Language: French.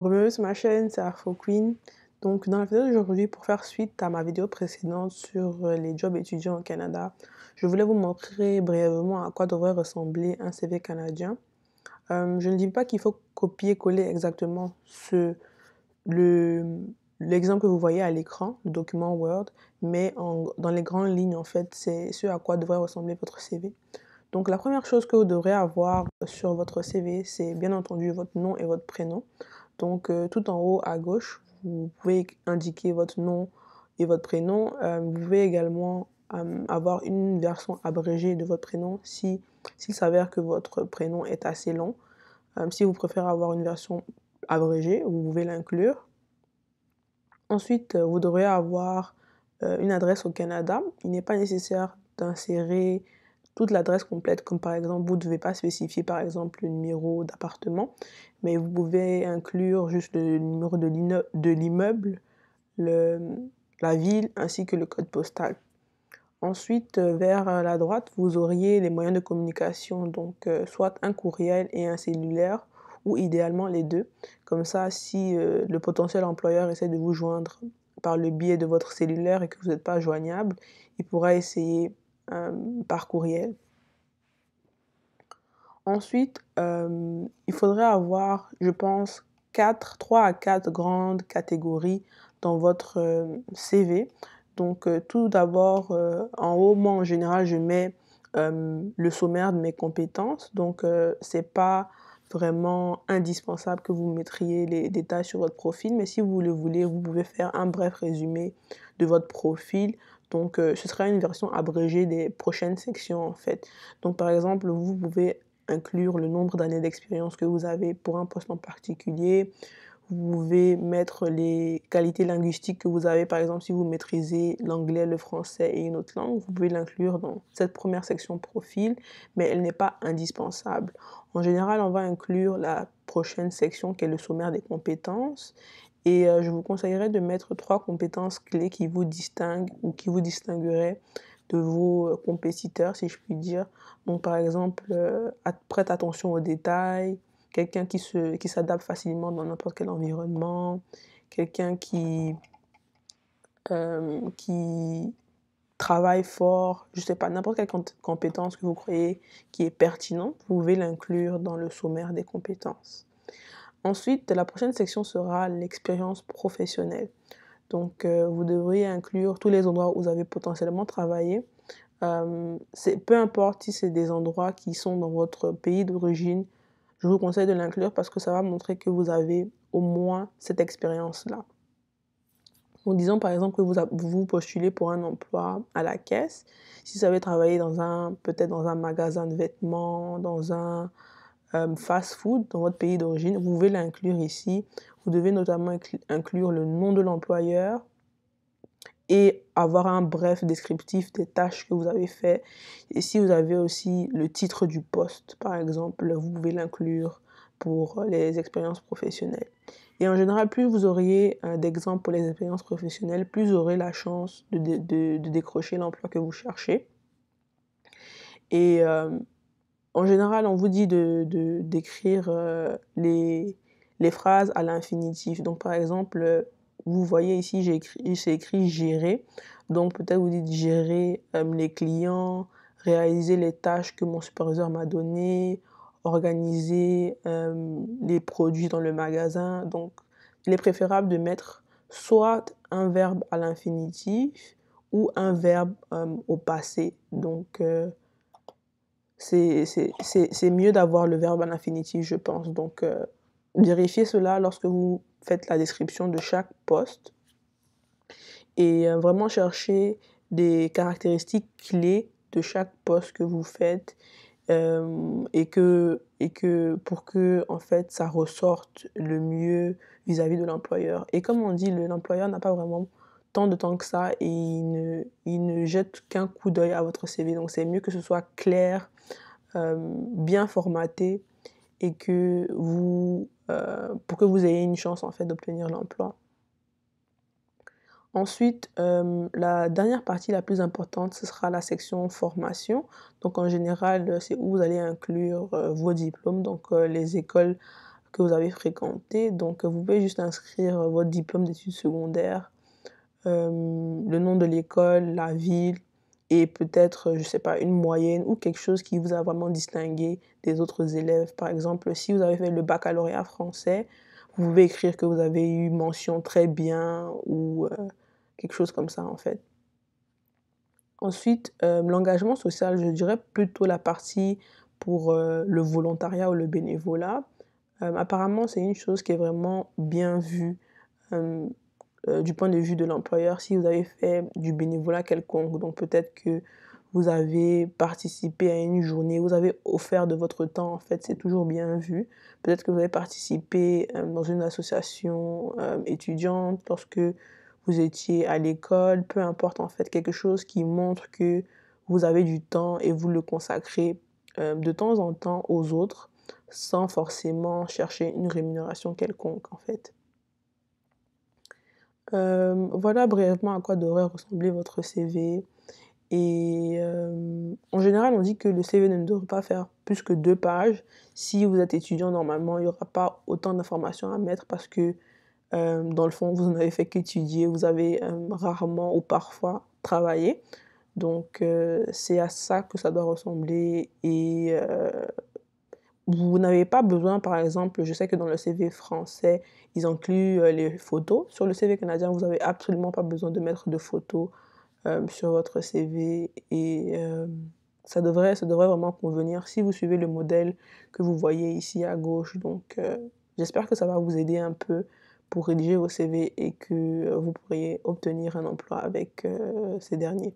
ma chaîne c'est Afro Queen. Donc dans la vidéo d'aujourd'hui, pour faire suite à ma vidéo précédente sur euh, les jobs étudiants au Canada, je voulais vous montrer brièvement à quoi devrait ressembler un CV canadien. Euh, je ne dis pas qu'il faut copier-coller exactement ce, l'exemple que vous voyez à l'écran, le document Word, mais dans les grandes lignes en fait, c'est ce à quoi devrait ressembler votre CV. Donc la première chose que vous devrez avoir sur votre CV, c'est bien entendu votre nom et votre prénom. Donc euh, tout en haut à gauche, vous pouvez indiquer votre nom et votre prénom. Euh, vous pouvez également euh, avoir une version abrégée de votre prénom si s'il s'avère que votre prénom est assez long. si vous préférez avoir une version abrégée, vous pouvez l'inclure. Ensuite, vous devrez avoir une adresse au Canada. Il n'est pas nécessaire d'insérer toute l'adresse complète, comme par exemple, vous ne devez pas spécifier par exemple le numéro d'appartement, mais vous pouvez inclure juste le numéro de l'immeuble, la ville ainsi que le code postal. Ensuite, euh, vers euh, la droite, vous auriez les moyens de communication, donc euh, soit un courriel et un cellulaire, ou idéalement les deux. Comme ça, si le potentiel employeur essaie de vous joindre par le biais de votre cellulaire et que vous n'êtes pas joignable, il pourra essayer euh, par courriel. Ensuite, euh, il faudrait avoir, je pense, 4, 3 à 4 grandes catégories dans votre euh, CV. Donc, tout d'abord, en haut, moi, en général, je mets le sommaire de mes compétences. Donc, ce n'est pas vraiment indispensable que vous mettriez les détails sur votre profil, mais si vous le voulez, vous pouvez faire un bref résumé de votre profil, donc, euh, ce sera une version abrégée des prochaines sections, en fait. Donc, par exemple, vous pouvez inclure le nombre d'années d'expérience que vous avez pour un poste en particulier. Vous pouvez mettre les qualités linguistiques que vous avez, par exemple, si vous maîtrisez l'anglais, le français et une autre langue, vous pouvez l'inclure dans cette première section profil, mais elle n'est pas indispensable. En général, on va inclure la prochaine section qui est le sommaire des compétences et euh, je vous conseillerais de mettre trois compétences clés qui vous distinguent ou qui vous distingueraient de vos euh, compétiteurs, si je puis dire. Donc, par exemple, euh, prête attention aux détails, quelqu'un qui, se, qui s'adapte facilement dans n'importe quel environnement, quelqu'un qui, qui travaille fort, je ne sais pas, n'importe quelle compétence que vous croyez qui est pertinente, vous pouvez l'inclure dans le sommaire des compétences. Ensuite, la prochaine section sera l'expérience professionnelle. Donc, euh, vous devriez inclure tous les endroits où vous avez potentiellement travaillé. Euh, peu importe si c'est des endroits qui sont dans votre pays d'origine, je vous conseille de l'inclure parce que ça va montrer que vous avez au moins cette expérience-là. En disant, par exemple que vous vous postulez pour un emploi à la caisse. Si vous avez travaillé dans un, peut-être dans un magasin de vêtements, dans un, euh, fast-food dans votre pays d'origine, vous pouvez l'inclure ici. Vous devez notamment inclure le nom de l'employeur et avoir un bref descriptif des tâches que vous avez fait. Et si vous avez aussi le titre du poste, par exemple, vous pouvez l'inclure pour les expériences professionnelles. Et en général, plus vous auriez euh, d'exemples pour les expériences professionnelles, plus vous aurez la chance de, de, décrocher l'emploi que vous cherchez. Et euh, en général, on vous dit de, d'écrire euh, les, les phrases à l'infinitif. Donc, par exemple, euh, vous voyez ici, j'ai écrit, gérer. Donc, peut-être vous dites gérer euh, les clients, réaliser les tâches que mon superviseur m'a données, organiser les produits dans le magasin. Donc, il est préférable de mettre soit un verbe à l'infinitif ou un verbe au passé. Donc, c'est mieux d'avoir le verbe en infinitif, je pense. Donc, euh, vérifiez cela lorsque vous faites la description de chaque poste et euh, vraiment chercher des caractéristiques clés de chaque poste que vous faites euh, et, que, et que pour que en fait ça ressorte le mieux vis à -vis de l'employeur. Et comme on dit, l'employeur n'a pas vraiment tant de temps que ça et ils ne, jettent qu'un coup d'œil à votre CV. Donc c'est mieux que ce soit clair, euh, bien formaté et que vous, euh, pour que vous ayez une chance en fait d'obtenir l'emploi. Ensuite, euh, la dernière partie la plus importante, ce sera la section formation. Donc en général, c'est où vous allez inclure vos diplômes, donc les écoles que vous avez fréquentées. Donc vous pouvez juste inscrire votre diplôme d'études secondaires euh, le nom de l'école, la ville et peut-être, je ne sais pas, une moyenne ou quelque chose qui vous a vraiment distingué des autres élèves. Par exemple, si vous avez fait le baccalauréat français, vous pouvez écrire que vous avez eu mention très bien ou euh, quelque chose comme ça en fait. Ensuite, euh, l'engagement social, je dirais plutôt la partie pour le volontariat ou le bénévolat. apparemment, c'est une chose qui est vraiment bien vue. Euh, du point de vue de l'employeur si vous avez fait du bénévolat quelconque. Donc peut-être que vous avez participé à une journée, vous avez offert de votre temps, en fait, c'est toujours bien vu. Peut-être que vous avez participé euh, dans une association euh, étudiante lorsque vous étiez à l'école, peu importe, en fait, quelque chose qui montre que vous avez du temps et vous le consacrez de temps en temps aux autres sans forcément chercher une rémunération quelconque, en fait. Euh, voilà brièvement à quoi devrait ressembler votre CV. Et euh, en général, on dit que le CV ne devrait pas faire plus que deux pages. Si vous êtes étudiant, normalement, il n'y aura pas autant d'informations à mettre parce que, euh, dans le fond, vous n'avez fait qu'étudier, vous avez rarement ou parfois travaillé. Donc, c'est à ça que ça doit ressembler. Et vous n'avez pas besoin, par exemple, je sais que dans le CV français, ils incluent euh, les photos. Sur le CV canadien, vous n'avez absolument pas besoin de mettre de photos euh, sur votre CV et euh, ça, devrait, ça devrait vraiment convenir si vous suivez le modèle que vous voyez ici à gauche. Donc, j'espère que ça va vous aider un peu pour rédiger vos CV et que vous pourriez obtenir un emploi avec ces derniers.